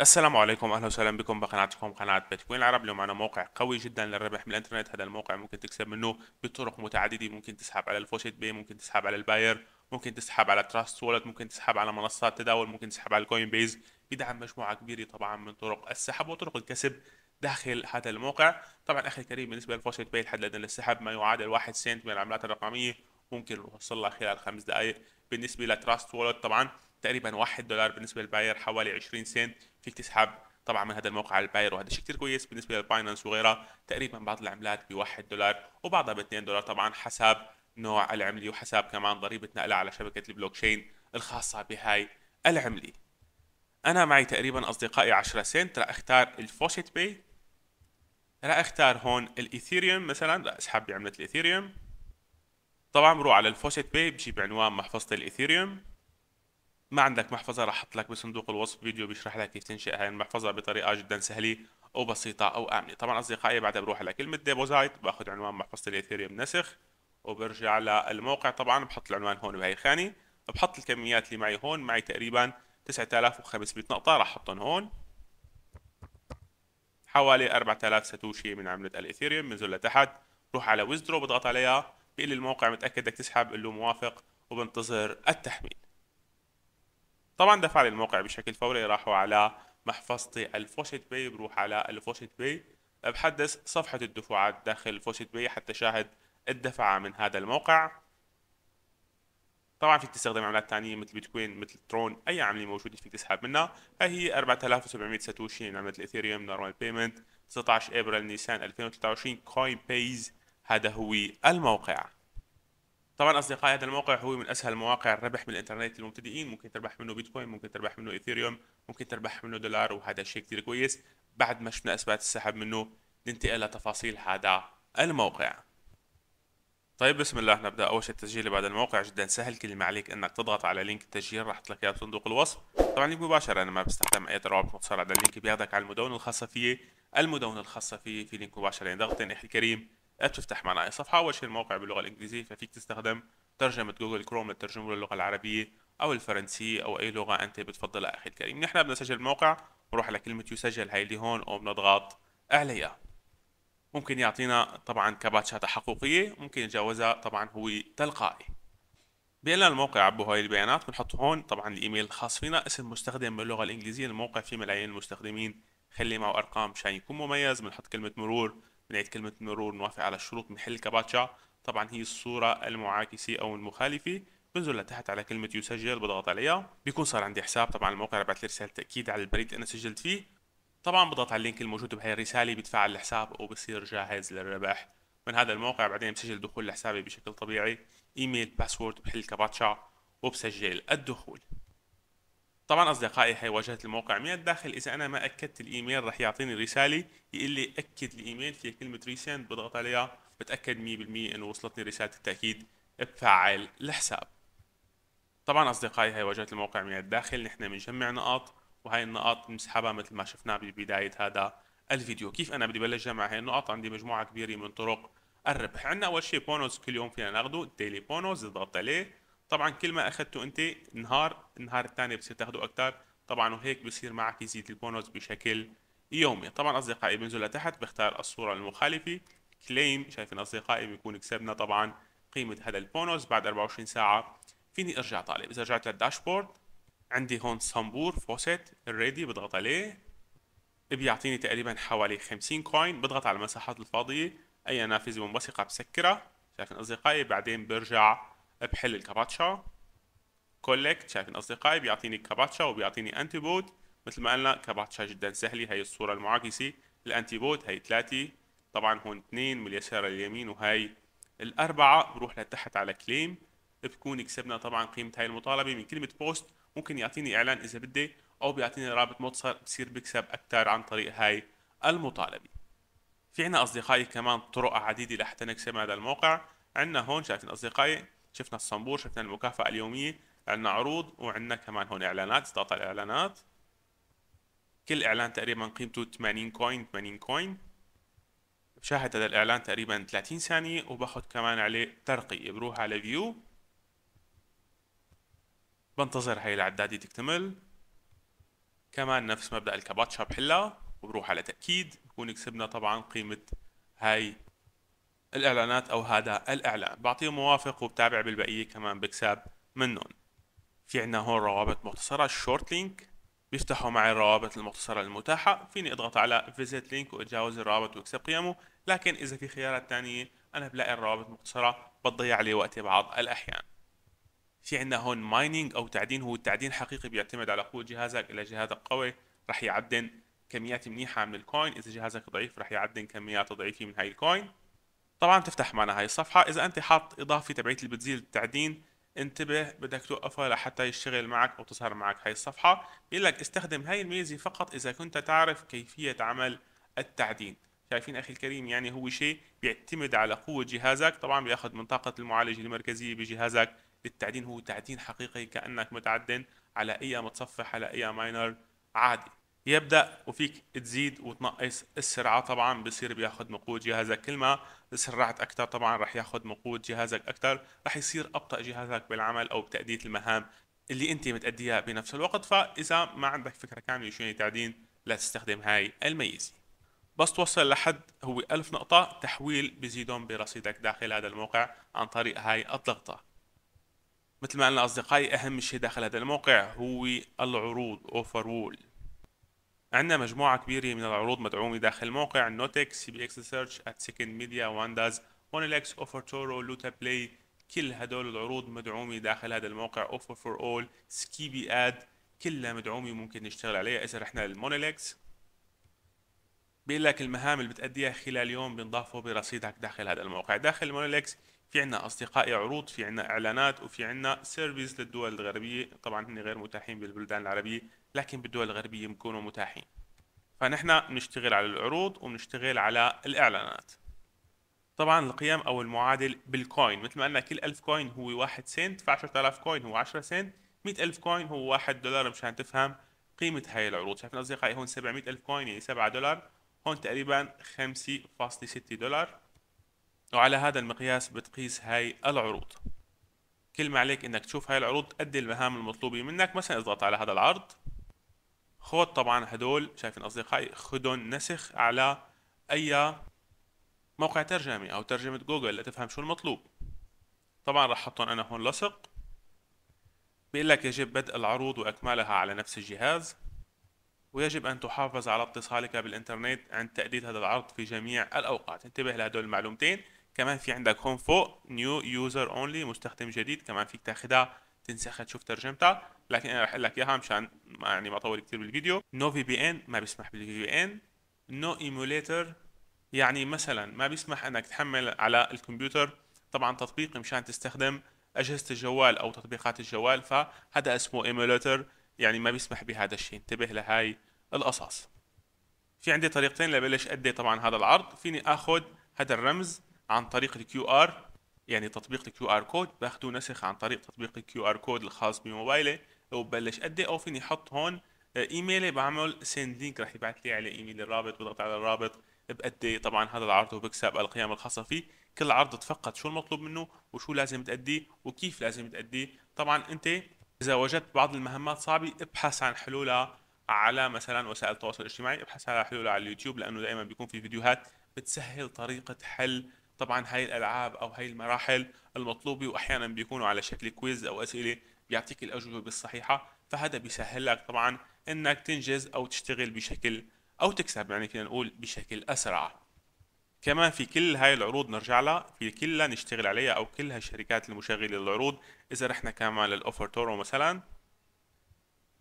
السلام عليكم اهلا وسهلا بكم بقناتكم قناه بيتكوين العرب اليوم معنا موقع قوي جدا للربح من الانترنت هذا الموقع ممكن تكسب منه بطرق متعدده ممكن تسحب على الفوشيت بي ممكن تسحب على الباير ممكن تسحب على تراست وولت ممكن تسحب على منصات تداول ممكن تسحب على الكوين بيز بدعم مجموعه كبيره طبعا من طرق السحب وطرق الكسب داخل هذا الموقع طبعا اخي الكريم بالنسبه للفوشيت بي الحد الادنى للسحب ما يعادل 1 سنت من العملات الرقميه ممكن نوصل لها خلال خمس دقائق بالنسبه لتراست وولت طبعا تقريبا 1 دولار بالنسبه للباير حوالي 20 سنت فيك تسحب طبعا من هذا الموقع على الباير وهذا شيء كثير كويس بالنسبه للباينانس وغيرها تقريبا بعض العملات ب 1 دولار وبعضها ب 2 دولار طبعا حسب نوع العمله وحسب كمان ضريبه نقلها على شبكه البلوك تشين الخاصه بهاي العمله انا معي تقريبا اصدقائي 10 سنت راح اختار الفوسيت باي راح اختار هون الايثيريوم مثلا راح اسحب بعمله الايثيريوم طبعا بروح على الفوسيت باي بجيب عنوان محفظه الايثيريوم ما عندك محفظة راح أحط لك بصندوق الوصف فيديو بيشرح لك كيف تنشئ هاي المحفظة بطريقة جدا سهلة وبسيطة أو آمنة طبعا أصدقائي بعدها بروح على كلمة ديبوزايت باخذ عنوان محفظة الإيثيريوم نسخ وبرجع للموقع طبعا بحط العنوان هون بهي الخانة بحط الكميات اللي معي هون معي تقريبا 9500 نقطة راح أحطهم هون حوالي 4000 ساتوشي من عملة الإيثيريوم بنزل لتحت بروح على ويزدرو بضغط عليها بيقول لي الموقع متأكد بدك تسحب بقول له موافق وبنتظر التحميل طبعا دفع لي الموقع بشكل فوري راحوا على محفظتي الفوشيت باي بروح على الفوشيت باي بحدث صفحة الدفعات داخل الفوشيت باي حتى شاهد الدفعة من هذا الموقع طبعا فيك تستخدم عملات ثانية مثل بيتكوين مثل ترون اي عملة موجودة فيك تسحب منها هاي هي 4700 ساتوشي من عملة الاثيريوم نورمال بيمنت 19 ابريل نيسان 2023 كوين بايز هذا هو الموقع طبعا اصدقائي هذا الموقع هو من اسهل مواقع الربح بالانترنت للمبتدئين ممكن تربح منه بيتكوين ممكن تربح منه ايثيريوم ممكن تربح منه دولار وهذا الشيء كثير كويس بعد ما شفنا اثبات السحب منه ننتقل لتفاصيل هذا الموقع طيب بسم الله نبدا اول شيء التسجيل بعد الموقع جدا سهل كل ما عليك انك تضغط على لينك التسجيل راح تلاقيه اياه بصندوق الوصف طبعا لينك مباشر انا ما بستخدم اي روابط متصله على اللينك بياخذك على المدونه الخاصه فيه المدونه الخاصه فيه في لينك مباشر يعني ضغطين اخي الكريم لا تفتح معنا أي صفحة أول شيء الموقع باللغة الإنجليزية ففيك تستخدم ترجمة جوجل كروم للترجمة للغة العربية أو الفرنسية أو أي لغة أنت بتفضلها أخي الكريم نحن بدنا نسجل الموقع بنروح على كلمة يسجل هاي اللي هون وبنضغط عليها ممكن يعطينا طبعا كباتشات حقوقية ممكن يتجاوزها طبعا هو تلقائي بيقول الموقع عبوا هاي البيانات بنحط هون طبعا الايميل الخاص فينا اسم مستخدم باللغة الانجليزية الموقع فيه ملايين المستخدمين خلي معه ارقام مشان يكون مميز بنحط كلمة مرور بنعيد كلمة مرور نوافق على الشروط بنحل كباتشا طبعا هي الصورة المعاكسة أو المخالفة بنزل لتحت على كلمة يسجل بضغط عليها بيكون صار عندي حساب طبعا الموقع بعت لي رسالة تأكيد على البريد اللي أنا سجلت فيه طبعا بضغط على اللينك الموجود بهي الرسالة بتفعل الحساب وبصير جاهز للربح من هذا الموقع بعدين بسجل دخول لحسابي بشكل طبيعي ايميل باسورد بحل كاباتشا وبسجل الدخول طبعا اصدقائي حيواجهة الموقع من الداخل اذا انا ما اكدت الايميل راح يعطيني رساله يقول لي اكد الايميل في كلمه ريسنت بضغط عليها بتاكد 100% انه وصلتني رساله التاكيد بفعل الحساب طبعا اصدقائي هي واجهة الموقع من الداخل نحن بنجمع نقاط وهي النقاط بنسحبها مثل ما شفنا ببدايه هذا الفيديو كيف انا بدي بلش جمع هي النقاط عندي مجموعه كبيره من طرق الربح عندنا اول شيء بونوس كل يوم فينا ناخده ديلي بونوس اضغط عليه طبعا كل ما اخذته انت نهار النهار الثاني بصير تاخده اكثر طبعا وهيك بصير معك يزيد البونص بشكل يومي طبعا اصدقائي بنزل لتحت بختار الصوره المخالفه كليم شايفين اصدقائي بيكون كسبنا طبعا قيمه هذا البونص بعد 24 ساعه فيني ارجع طالب اذا رجعت للداشبورد عندي هون صنبور فوسيت الريدي بضغط عليه بيعطيني تقريبا حوالي 50 كوين بضغط على المساحات الفاضيه اي نافذه منبثقه بسكرها شايفين اصدقائي بعدين برجع بحل الكاباتشا كولكت شايفين اصدقائي بيعطيني كاباتشا وبيعطيني انتيبود مثل ما قلنا كاباتشا جدا سهلة هي الصورة المعاكسة الانتيبود هي ثلاثة طبعا هون اثنين من اليسار لليمين وهي الاربعة بروح لتحت على كليم بكون كسبنا طبعا قيمة هاي المطالبة من كلمة بوست ممكن يعطيني اعلان اذا بدي او بيعطيني رابط متصل بصير بكسب اكثر عن طريق هاي المطالبة في عنا اصدقائي كمان طرق عديدة لحتى نكسب هذا الموقع عنا هون شايفين اصدقائي شفنا الصنبور شفنا المكافأة اليومية عندنا عروض وعندنا كمان هون اعلانات داتا الاعلانات كل اعلان تقريبا قيمته 80 كوين 80 كوين بشاهد هذا الاعلان تقريبا 30 ثانية وباخذ كمان عليه ترقية بروح على فيو بنتظر هاي العدادة تكتمل كمان نفس مبدأ الكباتشا بحلها وبروح على تأكيد بكون كسبنا طبعا قيمة هاي الاعلانات او هذا الاعلان بعطيه موافق وبتابع بالبقيه كمان بكسب منهم في عندنا هون روابط مختصره الشورت لينك بيفتحوا معي الروابط المختصرة المتاحة فيني اضغط على فيزيت لينك واتجاوز الروابط واكسب قيمه لكن اذا في خيارات تانية انا بلاقي الروابط مختصرة بتضيع لي وقتي بعض الاحيان في عندنا هون مايننج او تعدين هو التعدين حقيقي بيعتمد على قوة جهازك الى جهازك قوي رح يعدن كميات منيحة من الكوين اذا جهازك ضعيف رح يعدن كميات ضعيفة من هاي الكوين طبعا تفتح معنا هاي الصفحة إذا أنت حاط إضافة تبعية بتزيل التعدين انتبه بدك توقفها لحتى يشتغل معك أو تظهر معك هاي الصفحة بيقول لك استخدم هاي الميزة فقط إذا كنت تعرف كيفية عمل التعدين شايفين أخي الكريم يعني هو شيء بيعتمد على قوة جهازك طبعا بياخذ من طاقة المعالج المركزية بجهازك للتعدين هو تعدين حقيقي كأنك متعدن على أي متصفح على أي ماينر عادي يبدا وفيك تزيد وتنقص السرعه طبعا بصير بياخذ مقود جهازك كل ما سرعت اكثر طبعا رح ياخذ مقود جهازك اكثر رح يصير ابطا جهازك بالعمل او بتاديه المهام اللي انت متاديها بنفس الوقت فاذا ما عندك فكره كامله شو يعني تعدين لا تستخدم هاي الميزه بس توصل لحد هو ألف نقطة تحويل بزيدهم برصيدك داخل هذا الموقع عن طريق هاي الضغطة مثل ما قلنا أصدقائي أهم شيء داخل هذا الموقع هو العروض أوفر وول عندنا مجموعة كبيرة من العروض مدعومة داخل موقع نوتك سي بي اكس سيرش ات سكند ميديا وانداز مونولكس اوفر تورو لوتا بلاي كل هدول العروض مدعومة داخل هذا الموقع اوفر فور اول سكيبي اد كلها مدعومة ممكن نشتغل عليها اذا رحنا للمونولكس بيقول لك المهام اللي بتأديها خلال يوم بنضافه برصيدك داخل هذا الموقع داخل مونيلكس في عنا اصدقائي عروض في عنا اعلانات وفي عنا سيرفيس للدول الغربيه طبعا هن غير متاحين بالبلدان العربيه لكن بالدول الغربيه بكونوا متاحين فنحن بنشتغل على العروض وبنشتغل على الاعلانات طبعا القيم او المعادل بالكوين مثل ما قلنا كل 1000 كوين هو 1 سنت ف 10000 كوين هو 10 سنت 100000 كوين هو 1 دولار مشان تفهم قيمه هاي العروض شايفين اصدقائي هون 700000 كوين يعني 7 دولار هون تقريبا 5.6 دولار وعلى هذا المقياس بتقيس هاي العروض كل ما عليك انك تشوف هاي العروض تأدي المهام المطلوبة منك مثلا اضغط على هذا العرض خد طبعا هدول شايفين اصدقائي خدهم نسخ على اي موقع ترجمة او ترجمة جوجل لتفهم شو المطلوب طبعا راح احطهم انا هون لصق بيقول لك يجب بدء العروض واكمالها على نفس الجهاز ويجب أن تحافظ على اتصالك بالإنترنت عند تأدية هذا العرض في جميع الأوقات انتبه لهدول المعلومتين كمان في عندك هون فوق نيو يوزر اونلي مستخدم جديد كمان فيك تاخدها تنسخها تشوف ترجمتها لكن انا رح اقول لك اياها مشان يعني ما اطول كثير بالفيديو نو في بي ان ما بيسمح بالفي بي ان نو ايموليتر يعني مثلا ما بيسمح انك تحمل على الكمبيوتر طبعا تطبيق مشان تستخدم اجهزه الجوال او تطبيقات الجوال فهذا اسمه ايموليتر يعني ما بيسمح بهذا الشيء انتبه لهاي القصص في عندي طريقتين لبلش ادي طبعا هذا العرض فيني اخذ هذا الرمز عن طريق الكيو ار يعني تطبيق الكيو ار كود باخذوا نسخ عن طريق تطبيق الكيو ار كود الخاص بموبايلي وببلش ادي او فيني احط هون آه، ايميلي بعمل سند لينك راح يبعث لي على ايميل الرابط بضغط على الرابط بأدي طبعا هذا العرض وبكسب القيم الخاصه فيه كل عرض تفقد شو المطلوب منه وشو لازم تادي وكيف لازم تادي طبعا انت اذا وجدت بعض المهمات صعبه ابحث عن حلولها على مثلا وسائل التواصل الاجتماعي ابحث على حلولها على اليوتيوب لانه دائما بيكون في فيديوهات بتسهل طريقه حل طبعا هاي الالعاب او هاي المراحل المطلوبه واحيانا بيكونوا على شكل كويز او اسئله بيعطيك الاجوبه الصحيحه فهذا بيسهل لك طبعا انك تنجز او تشتغل بشكل او تكسب يعني فينا نقول بشكل اسرع كمان في كل هاي العروض نرجع لها في كلها نشتغل عليها او كل هالشركات المشغله للعروض اذا رحنا كمان للاوفر تورو مثلا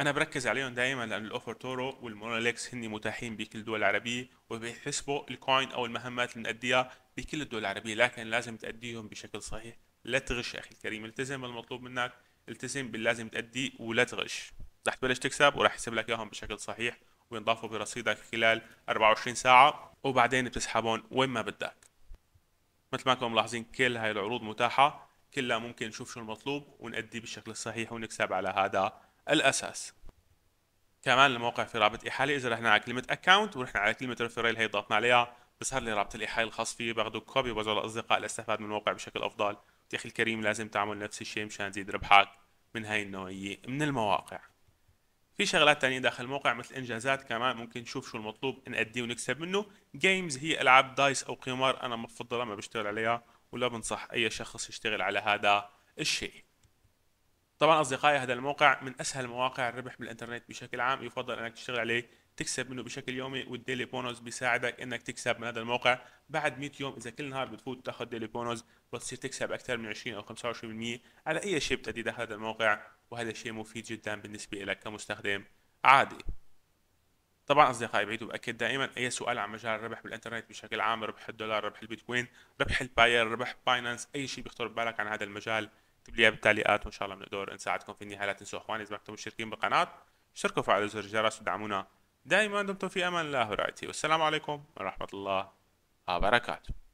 انا بركز عليهم دايما لان الاوفر تورو والمونوليكس هن متاحين بكل الدول العربيه وبيحسبوا الكوين او المهمات اللي بنأديها بكل الدول العربيه لكن لازم تأديهم بشكل صحيح لا تغش اخي الكريم التزم بالمطلوب منك التزم باللازم تأدي تأديه ولا تغش رح تبلش تكسب وراح يحسب لك اياهم بشكل صحيح وينضافوا برصيدك خلال 24 ساعه وبعدين بتسحبهم وين ما بدك مثل ما كنتم ملاحظين كل هاي العروض متاحه كلها ممكن نشوف شو المطلوب ونأدي بالشكل الصحيح ونكسب على هذا الاساس كمان الموقع في رابط احالي اذا رحنا على كلمه اكونت ورحنا على كلمه ريفيرال هي ضغطنا عليها بظهر لي رابط الاحاله الخاص فيه باخذه كوبي وبوزعه لاصدقاء لاستفاد من الموقع بشكل افضل يا اخي الكريم لازم تعمل نفس الشيء مشان تزيد ربحك من هاي النوعيه من المواقع في شغلات تانية داخل الموقع مثل انجازات كمان ممكن نشوف شو المطلوب نأديه ونكسب منه جيمز هي العاب دايس او قمار انا مفضلة ما بشتغل عليها ولا بنصح اي شخص يشتغل على هذا الشيء طبعا اصدقائي هذا الموقع من اسهل مواقع الربح بالانترنت بشكل عام يفضل انك تشتغل عليه تكسب منه بشكل يومي والديلي بونوس بيساعدك انك تكسب من هذا الموقع بعد 100 يوم اذا كل نهار بتفوت تاخذ ديلي بونوس بتصير تكسب اكثر من 20 او 25% على اي شيء بتأدي داخل هذا الموقع وهذا الشيء مفيد جدا بالنسبه لك كمستخدم عادي طبعا اصدقائي بعيد وباكد دائما اي سؤال عن مجال الربح بالانترنت بشكل عام ربح الدولار ربح البيتكوين ربح الباير ربح باينانس اي شيء بيخطر ببالك عن هذا المجال اكتب لي بالتعليقات وان شاء الله بنقدر نساعدكم في النهايه لا تنسوا اخواني اذا ما كنتم مشتركين بالقناه اشتركوا وفعلوا زر الجرس ودعمونا دائما دمتم في امان الله ورعايته والسلام عليكم ورحمه الله وبركاته